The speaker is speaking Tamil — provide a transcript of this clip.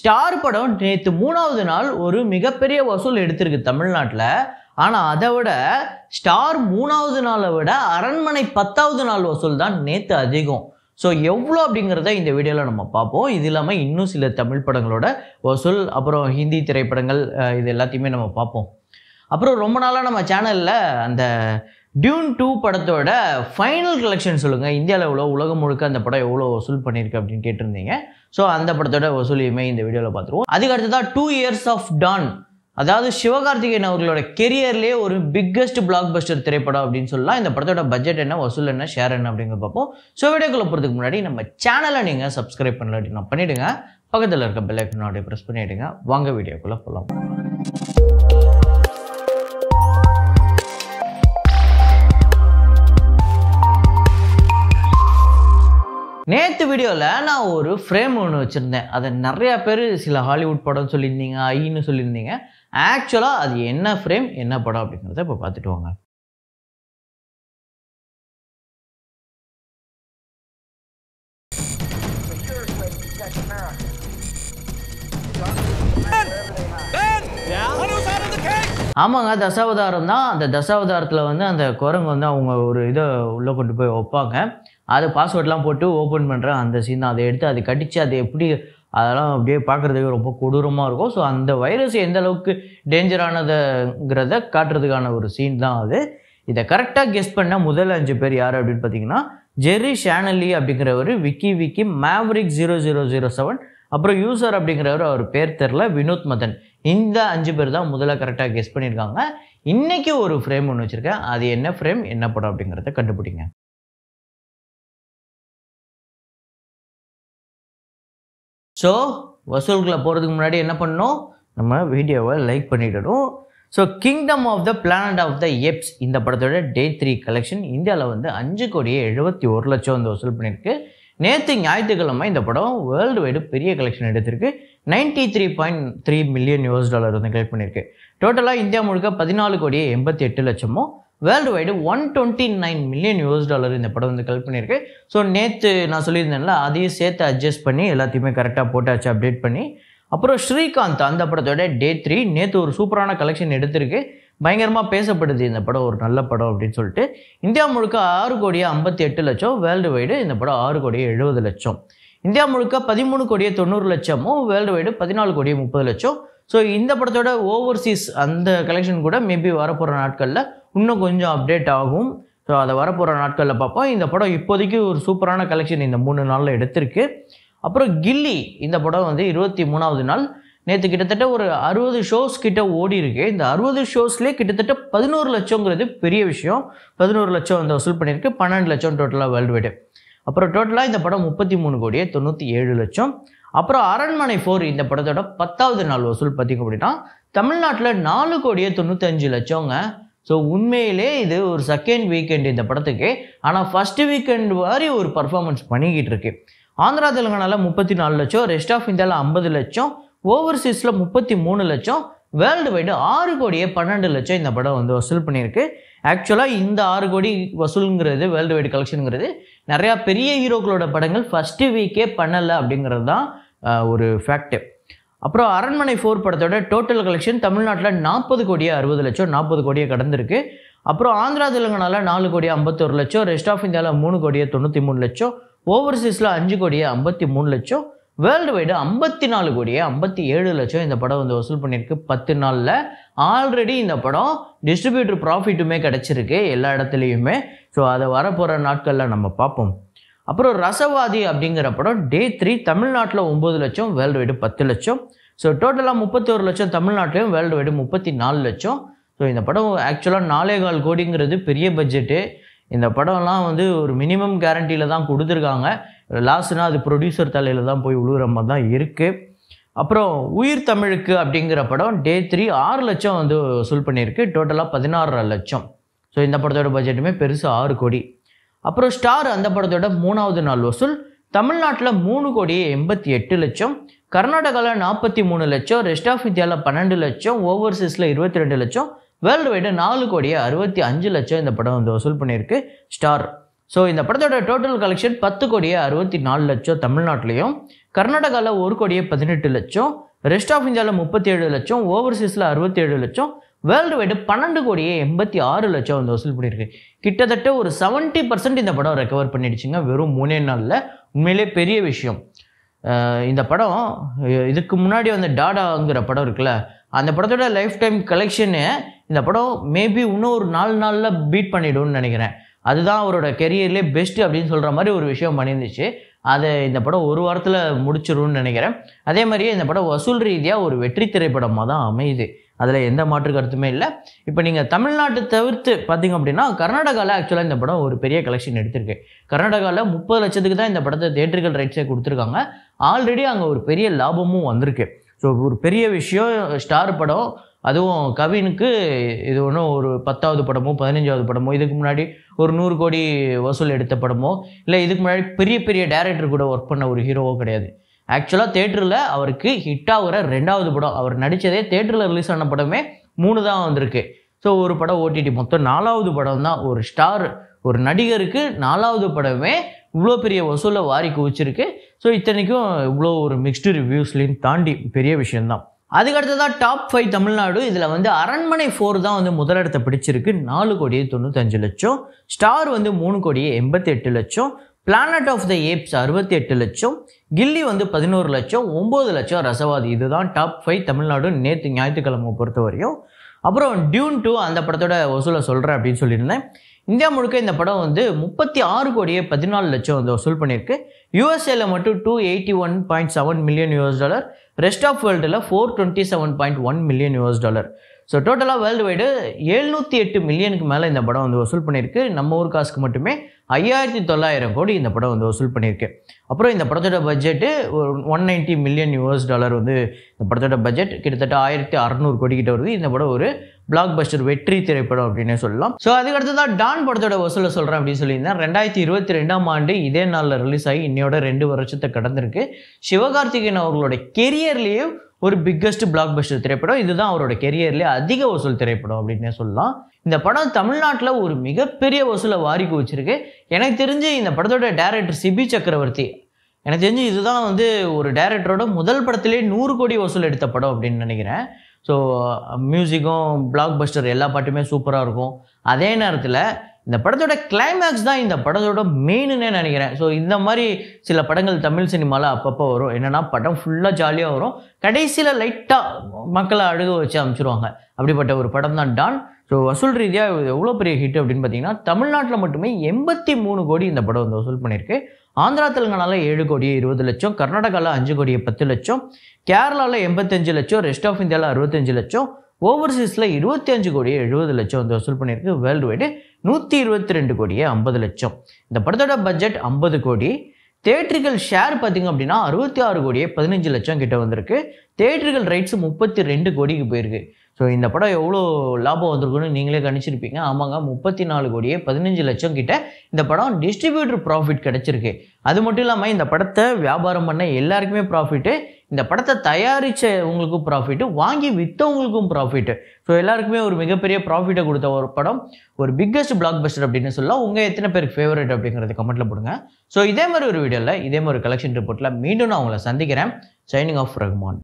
ஸ்டார் படம் நேற்று மூணாவது நாள் ஒரு மிகப்பெரிய வசூல் எடுத்திருக்கு தமிழ்நாட்டில் ஆனால் அதை விட ஸ்டார் மூணாவது நாளை விட அரண்மனை பத்தாவது நாள் வசூல் தான் நேற்று அதிகம் ஸோ எவ்வளோ அப்படிங்கிறத இந்த வீடியோவில் நம்ம பார்ப்போம் இது இல்லாமல் இன்னும் சில தமிழ் படங்களோட வசூல் அப்புறம் ஹிந்தி திரைப்படங்கள் இது எல்லாத்தையுமே நம்ம பார்ப்போம் அப்புறம் ரொம்ப நாளாக நம்ம சேனலில் அந்த டியூன் டூ படத்தோட ஃபைனல் கலெக்ஷன் சொல்லுங்கள் இந்தியாவில் எவ்வளோ உலகம் முழுக்க அந்த படம் எவ்வளோ வசூல் பண்ணியிருக்கு அப்படின்னு கேட்டிருந்தீங்க ஸோ அந்த படத்தோட வசூலியுமே இந்த வீடியோவில் பார்த்துருவோம் அதுக்கு அடுத்ததாக டூ இயர்ஸ் ஆஃப் டான் அதாவது சிவகார்த்திகேயன் அவர்களோட கெரியர்லேயே ஒரு பிக்கஸ்ட் பிளாக் பஸ்டர் திரைப்படம் அப்படின்னு சொல்லலாம் இந்த படத்தோட பட்ஜெட் என்ன வசூல் என்ன ஷேர் என்ன அப்படிங்கிற பார்ப்போம் ஸோ வீடியோக்குள்ளே போகிறதுக்கு முன்னாடி நம்ம சேனலை நீங்கள் சப்ஸ்கிரைப் பண்ணல அப்படின்னா பண்ணிவிடுங்க பக்கத்தில் இருக்க பெல் அப்படியே ப்ரெஸ் பண்ணிவிடுங்க வாங்க வீடியோக்குள்ளே போகலாம் நேற்று வீடியோவில் நான் ஒரு ஃப்ரேம் ஒன்று வச்சுருந்தேன் அதை நிறையா பேர் சில ஹாலிவுட் படம் சொல்லியிருந்தீங்க ஐன்னு சொல்லியிருந்தீங்க ஆக்சுவலாக அது என்ன ஃப்ரேம் என்ன படம் அப்படிங்கிறத இப்போ பார்த்துட்டு வாங்க America. ஆமாங்க தசாவதாரம் தான் அந்த தசாவதாரத்தில் வந்து அந்த குரங்கு வந்து அவங்க ஒரு இதை உள்ளே கொண்டு போய் வைப்பாங்க அது பாஸ்வேர்ட்லாம் போட்டு ஓப்பன் பண்ணுற அந்த சீன் அதை எடுத்து அதை கடித்து அது எப்படி அதெல்லாம் அப்படியே பார்க்குறதுக்கு ரொம்ப கொடூரமாக இருக்கும் ஸோ அந்த வைரஸ் எந்த அளவுக்கு டேஞ்சரானதுங்கிறத காட்டுறதுக்கான ஒரு சீன் தான் அது இதை கரெக்டாக கெஸ்ட் பண்ண முதல் அஞ்சு பேர் யார் அப்படின்னு பார்த்தீங்கன்னா ஜெர்ரி ஷேனலி அப்படிங்கிறவர் Vicky Vicky Maverick zero zero zero seven அப்புறம் யூசர் அப்படிங்கிறவர் அவர் பேர் தெரில வினோத் மதன் இந்த அஞ்சு பேர் தான் முதல்ல கரெக்டாக கெஸ் பண்ணியிருக்காங்க இன்றைக்கி ஒரு ஃப்ரேம் ஒன்று வச்சுருக்கேன் அது என்ன ஃப்ரேம் என்ன படம் அப்படிங்கிறத கண்டுபிடிங்க ஸோ வசூல்களை போகிறதுக்கு முன்னாடி என்ன பண்ணணும் நம்ம வீடியோவை லைக் பண்ணிடணும் so Kingdom of the Planet of the Apes இந்த படத்தோட டே த்ரீ கலெக்ஷன் இந்தியாவில் வந்து அஞ்சு கோடியே எழுபத்தி ஒரு லட்சம் வந்து வசூல் பண்ணியிருக்கு நேற்று ஞாயிற்றுக்கிழமை இந்த படம் வேர்ல்டு வைடு பெரிய கலெக்ஷன் எடுத்திருக்கு ninety three point three million US dollar வந்து கலெக்ட் பண்ணியிருக்கு டோட்டலாக இந்தியா முழுக்க பதினாலு கோடி எண்பத்தி எட்டு லட்சமும் world wide one twenty nine million US dollar இந்த படம் வந்து கலெக்ட் பண்ணியிருக்கு ஸோ நேற்று நான் சொல்லியிருந்தேன்ல அதையும் சேர்த்து அட்ஜஸ்ட் பண்ணி எல்லாத்தையுமே கரெக்டாக போட்டாச்சு அப்டேட் பண்ணி அப்புறம் ஸ்ரீகாந்த் அந்த படத்தோட டே த்ரீ நேற்று ஒரு சூப்பரான கலெக்ஷன் எடுத்திருக்கு பயங்கரமாக பேசப்படுது இந்த படம் ஒரு நல்ல படம் அப்படின்னு சொல்லிட்டு இந்தியா முழுக்க ஆறு கோடியே ஐம்பத்தி எட்டு லட்சம் வேர்ல்டு வைடு இந்த படம் ஆறு கோடியே எழுபது லட்சம் இந்தியா முழுக்க பதிமூணு கோடியே தொண்ணூறு லட்சமும் வேர்ல்டு வைடு பதினாலு கோடியே முப்பது லட்சம் ஸோ இந்த படத்தோட ஓவர்சீஸ் அந்த கலெக்ஷன் கூட மேபி வரப்போகிற நாட்களில் இன்னும் கொஞ்சம் அப்டேட் ஆகும் ஸோ அதை வரப்போகிற நாட்களில் பார்ப்போம் இந்த படம் இப்போதைக்கு ஒரு சூப்பரான கலெக்ஷன் இந்த மூணு நாளில் எடுத்திருக்கு அப்புறம் கில்லி இந்த படம் வந்து இருபத்தி மூணாவது நாள் நேற்று கிட்டத்தட்ட ஒரு அறுபது ஷோஸ் கிட்ட ஓடி இருக்கு இந்த அறுபது ஷோஸ்லேயே கிட்டத்தட்ட பதினோரு லட்சங்கிறது பெரிய விஷயம் பதினோரு லட்சம் வந்து வசூல் பண்ணியிருக்கு பன்னெண்டு லட்சம் டோட்டலாக வேர்ல்டு வைடு அப்புறம் டோட்டலாக இந்த படம் முப்பத்தி மூணு கோடியே தொண்ணூற்றி ஏழு லட்சம் அப்புறம் அரண்மனை ஃபோர் இந்த படத்தோட பத்தாவது நாள் வசூல் பார்த்திங்க அப்படின்னா தமிழ்நாட்டில் நாலு கோடியே தொண்ணூத்தஞ்சு லட்சங்க ஸோ உண்மையிலே இது ஒரு செகண்ட் வீக்கெண்ட் இந்த படத்துக்கு ஆனால் ஃபஸ்ட்டு வீக்கெண்ட் மாதிரி ஒரு பர்ஃபார்மன்ஸ் பண்ணிக்கிட்டு இருக்கு ஆந்திரா தெலுங்கானாவில் முப்பத்தி நாலு லட்சம் ரெஸ்ட் ஆஃப் இந்தியாவில் ஐம்பது லட்சம் ஓவர்சீஸில் முப்பத்தி மூணு லட்சம் வேர்ல்டு வைடு ஆறு கோடியே பன்னெண்டு லட்சம் இந்த படம் வந்து வசூல் பண்ணியிருக்கு ஆக்சுவலாக இந்த ஆறு கோடி வசூலுங்கிறது வேர்ல்டு வைடு கலெக்ஷனுங்கிறது நிறையா பெரிய ஹீரோக்களோட படங்கள் ஃபஸ்ட்டு வீக்கே பண்ணலை அப்படிங்கிறது தான் ஒரு ஃபேக்ட் அப்புறம் அரண்மனை ஃபோர் படத்தோட டோட்டல் கலெக்ஷன் தமிழ்நாட்டில் நாற்பது கோடியே அறுபது லட்சம் நாற்பது கோடியே கடந்திருக்கு அப்புறம் ஆந்திரா தெலுங்கானாவில் நாலு கோடியே ஐம்பத்தொரு லட்சம் ரெஸ்ட் ஆஃப் இந்தியாவில் மூணு கோடியே தொண்ணூற்றி மூணு லட்சம் ஓவர்சீஸில் அஞ்சு கோடியே ஐம்பத்தி மூணு லட்சம் வேர்ல்டு வைடு ஐம்பத்தி நாலு கோடியே ஐம்பத்தி ஏழு லட்சம் இந்த படம் வந்து வசூல் பண்ணியிருக்கு பத்து நாளில் ஆல்ரெடி இந்த படம் டிஸ்ட்ரிபியூட்டர் ப்ராஃபிட்டுமே கிடச்சிருக்கு எல்லா இடத்துலையுமே ஸோ அதை வரப்போகிற நாட்களில் நம்ம பார்ப்போம் அப்புறம் ரசவாதி அப்படிங்கிற படம் டே த்ரீ தமிழ்நாட்டில் ஒம்பது லட்சம் வேர்ல்டு வைடு பத்து லட்சம் ஸோ டோட்டலாக முப்பத்தோரு லட்சம் தமிழ்நாட்டிலையும் வேர்ல்டு வைடு முப்பத்தி நாலு லட்சம் ஸோ இந்த படம் ஆக்சுவலாக நாலே கால் கோடிங்கிறது பெரிய பட்ஜெட்டு இந்த படம்லாம் வந்து ஒரு மினிமம் கேரண்டியில் தான் கொடுத்துருக்காங்க லாஸ்னா அது ப்ரொடியூசர் தலையில் தான் போய் விழுகிற மாதிரி தான் இருக்குது அப்புறம் உயிர் தமிழுக்கு அப்படிங்கிற படம் டே த்ரீ ஆறு லட்சம் வந்து சொல் பண்ணியிருக்கு டோட்டலாக பதினாறரை லட்சம் ஸோ இந்த படத்தோட பட்ஜெட்டுமே பெருசு ஆறு கோடி அப்புறம் ஸ்டார் அந்த படத்தோட மூணாவது நாள் வசூல் தமிழ்நாட்டில் மூணு கோடி எண்பத்தி எட்டு லட்சம் கர்நாடகாவில் நாற்பத்தி மூணு லட்சம் ரெஸ்ட் ஆஃப் இந்தியாவில் பன்னெண்டு லட்சம் ஓவர்சீஸில் இருபத்தி ரெண்டு லட்சம் வேர்ல்டு வைடு நாலு கோடியே அறுபத்தி அஞ்சு லட்சம் இந்த படம் வந்து வசூல் பண்ணியிருக்கு ஸ்டார் ஸோ இந்த படத்தோட டோட்டல் கலெக்ஷன் பத்து கோடியே அறுபத்தி நாலு லட்சம் தமிழ்நாட்டிலையும் கர்நாடகாவில் ஒரு கோடியே பதினெட்டு லட்சம் ரெஸ்ட் ஆஃப் இந்தியாவில் முப்பத்தி ஏழு லட்சம் ஓவர்சீஸில் அறுபத்தி ஏழு லட்சம் வேர்ல்டு வைடு பன்னெண்டு கோடியே எண்பத்தி ஆறு லட்சம் வந்து வசூல் பண்ணியிருக்கு கிட்டத்தட்ட ஒரு செவன்ட்டி பர்சன்ட் இந்த படம் ரெக்கவர் பண்ணிடுச்சுங்க வெறும் மூணே நாளில் உண்மையிலே பெரிய விஷயம் இந்த படம் இதுக்கு முன்னாடி வந்து டாடாங்கிற படம் இருக்குல்ல அந்த படத்தோட லைஃப் டைம் கலெக்ஷனு இந்த படம் மேபி இன்னும் ஒரு நாலு நாளில் பீட் பண்ணிடும்னு நினைக்கிறேன் அதுதான் அவரோட கெரியர்லேயே பெஸ்ட்டு அப்படின்னு சொல்கிற மாதிரி ஒரு விஷயம் பண்ணியிருந்துச்சு அதை இந்த படம் ஒரு வாரத்தில் முடிச்சிடும்னு நினைக்கிறேன் அதே மாதிரியே இந்த படம் வசூல் ரீதியாக ஒரு வெற்றி திரைப்படமாக தான் அமையுது அதில் எந்த மாற்று கருத்துமே இல்லை இப்போ நீங்கள் தமிழ்நாட்டை தவிர்த்து பார்த்திங்க அப்படின்னா கர்நாடகாவில் ஆக்சுவலாக இந்த படம் ஒரு பெரிய கலெக்ஷன் எடுத்திருக்கு கர்நாடகாவில் முப்பது லட்சத்துக்கு தான் இந்த படத்தை தேட்டர்கள் ரைட்ஸே கொடுத்துருக்காங்க ஆல்ரெடி அங்கே ஒரு பெரிய லாபமும் வந்திருக்கு ஸோ ஒரு பெரிய விஷயம் ஸ்டார் படம் அதுவும் கவினுக்கு இது ஒன்றும் ஒரு பத்தாவது படமோ பதினஞ்சாவது படமோ இதுக்கு முன்னாடி ஒரு நூறு கோடி வசூல் எடுத்த படமோ இல்லை இதுக்கு முன்னாடி பெரிய பெரிய டேரக்டர் கூட ஒர்க் பண்ண ஒரு ஹீரோவோ கிடையாது ஆக்சுவலாக தேட்டரில் அவருக்கு ஹிட் ஆகிற ரெண்டாவது படம் அவர் நடித்ததே தேட்டரில் ரிலீஸ் ஆன படமே மூணு தான் வந்திருக்கு ஸோ ஒரு படம் ஓடிடி மொத்தம் நாலாவது படம் தான் ஒரு ஸ்டார் ஒரு நடிகருக்கு நாலாவது படமே இவ்வளோ பெரிய வசூலை வாரி குவிச்சிருக்கு ஸோ இத்தனைக்கும் இவ்வளோ ஒரு மிக்ஸ்டு ரிவ்யூஸ்லேயும் தாண்டி பெரிய விஷயந்தான் தான் டாப் ஃபைவ் தமிழ்நாடு இதில் வந்து அரண்மனை ஃபோர் தான் வந்து முதலிடத்தை பிடிச்சிருக்கு நாலு கோடியே தொண்ணூத்தஞ்சு லட்சம் ஸ்டார் வந்து மூணு கோடியே எண்பத்தி எட்டு லட்சம் பிளானட் ஆஃப் த ஏப்ஸ் அறுபத்தி எட்டு லட்சம் கில்லி வந்து பதினோரு லட்சம் ஒம்பது லட்சம் ரசவாதி இதுதான் டாப் ஃபைவ் தமிழ்நாடு நேற்று ஞாயிற்றுக்கிழமை பொறுத்த வரையும் அப்புறம் டியூன் டூ அந்த படத்தோட வசூலை சொல்கிறேன் அப்படின்னு சொல்லியிருந்தேன் இந்தியா முழுக்க இந்த படம் வந்து முப்பத்தி ஆறு கோடியே பதினாலு லட்சம் வந்து வசூல் பண்ணியிருக்கு யூஎஸ்ஏல மட்டும் two eighty one point seven million US dollar rest of வேர்ல்டில் four twenty seven point one million US dollar so டோட்டலாக வேர்ல்டு வைடு எழுநூற்றி எட்டு மில்லியனுக்கு மேலே இந்த படம் வந்து வசூல் பண்ணியிருக்கு நம்ம ஊர் காசுக்கு மட்டுமே ஐயாயிரத்தி தொள்ளாயிரம் கோடி இந்த படம் வந்து வசூல் பண்ணியிருக்கு அப்புறம் இந்த படத்தோட பட்ஜெட்டு ஒரு one ninety million US dollar வந்து இந்த படத்தோட பட்ஜெட் கிட்டத்தட்ட ஆயிரத்தி அறநூறு கோடி கிட்ட வருது இந்த படம் ஒரு பிளாக் பஸ்டர் வெற்றி திரைப்படம் அப்படின்னு சொல்லலாம் ஸோ தான் டான் படத்தோட வசூலை சொல்கிறேன் அப்படின்னு சொல்லியிருந்தேன் ரெண்டாயிரத்தி இருபத்தி ரெண்டாம் ஆண்டு இதே நாளில் ரிலீஸ் ஆகி இன்னையோட ரெண்டு வருஷத்தை கடந்திருக்கு சிவகார்த்திகேயன் அவர்களோட கெரியர்லேயே ஒரு பிக்கஸ்ட் பிளாக் பஸ்டர் திரைப்படம் இதுதான் அவரோட கெரியர்லேயே அதிக வசூல் திரைப்படம் அப்படின்னே சொல்லலாம் இந்த படம் தமிழ்நாட்டில் ஒரு மிகப்பெரிய வசூலை வாரி குவிச்சிருக்கு எனக்கு தெரிஞ்சு இந்த படத்தோட டேரக்டர் சிபி சக்கரவர்த்தி எனக்கு தெரிஞ்சு இதுதான் வந்து ஒரு டேரக்டரோட முதல் படத்திலே நூறு கோடி வசூல் எடுத்த படம் அப்படின்னு நினைக்கிறேன் ஸோ மியூசிக்கும் பிளாக் பஸ்டர் எல்லா பாட்டுமே சூப்பராக இருக்கும் அதே நேரத்தில் இந்த படத்தோட கிளைமேக்ஸ் தான் இந்த படத்தோட மெயின்னு நினைக்கிறேன் ஸோ இந்த மாதிரி சில படங்கள் தமிழ் சினிமாவில் அப்பப்போ வரும் என்னென்னா படம் ஃபுல்லாக ஜாலியாக வரும் கடைசியில் லைட்டாக மக்களை அழுக வச்சு அமைச்சிருவாங்க அப்படிப்பட்ட ஒரு படம் தான் டான் ஸோ வசூல் ரீதியாக எவ்வளோ பெரிய ஹிட் அப்படின்னு பார்த்தீங்கன்னா தமிழ்நாட்டில் மட்டுமே எண்பத்தி மூணு கோடி இந்த படம் வந்து வசூல் பண்ணியிருக்கு ஆந்திரா தெலுங்கானாவில் ஏழு கோடியே இருபது லட்சம் கர்நாடகாவில் அஞ்சு கோடியே பத்து லட்சம் கேரளாவில் எண்பத்தஞ்சு லட்சம் ரெஸ்ட் ஆஃப் இந்தியாவில் அறுபத்தஞ்சு லட்சம் ஓவர்சீஸில் இருபத்தி அஞ்சு கோடியே எழுபது லட்சம் வந்து வசூல் பண்ணியிருக்கு வேர்ல்டு வைடு நூற்றி இருபத்தி ரெண்டு கோடியே ஐம்பது லட்சம் இந்த படத்தோட பட்ஜெட் ஐம்பது கோடி தேட்டர்கள் ஷேர் பார்த்திங்க அப்படின்னா அறுபத்தி ஆறு கோடியே பதினஞ்சு லட்சம் கிட்ட வந்திருக்கு தேட்டர்கள் ரைட்ஸ் முப்பத்தி ரெண்டு கோடிக்கு போயிருக்கு ஸோ இந்த படம் எவ்வளோ லாபம் வந்திருக்குன்னு நீங்களே கணிச்சிருப்பீங்க ஆமாங்க முப்பத்தி நாலு கோடியே பதினஞ்சு லட்சம் கிட்ட இந்த படம் டிஸ்ட்ரிபியூட்டர் ப்ராஃபிட் கிடச்சிருக்கு அது மட்டும் இல்லாமல் இந்த படத்தை வியாபாரம் பண்ண எல்லாருக்குமே ப்ராஃபிட்டு இந்த படத்தை தயாரித்தவங்களுக்கும் ப்ராஃபிட்டு வாங்கி விற்றவங்களுக்கும் ப்ராஃபிட்டு ஸோ எல்லாருக்குமே ஒரு மிகப்பெரிய ப்ராஃபிட்டை கொடுத்த ஒரு படம் ஒரு பிக்கஸ்ட் பிளாக் பஸ்டர் அப்படின்னு சொல்லலாம் உங்கள் எத்தனை பேருக்கு ஃபேவரட் அப்படிங்கிறது கமெண்ட்டில் போடுங்க ஸோ இதே மாதிரி ஒரு வீடியோவில் இதே மாதிரி கலெக்ஷன் ரிப்போர்ட்டில் மீண்டும் நான் உங்களை சந்திக்கிறேன் சைனிங் ஆஃப் ரஹ்மான்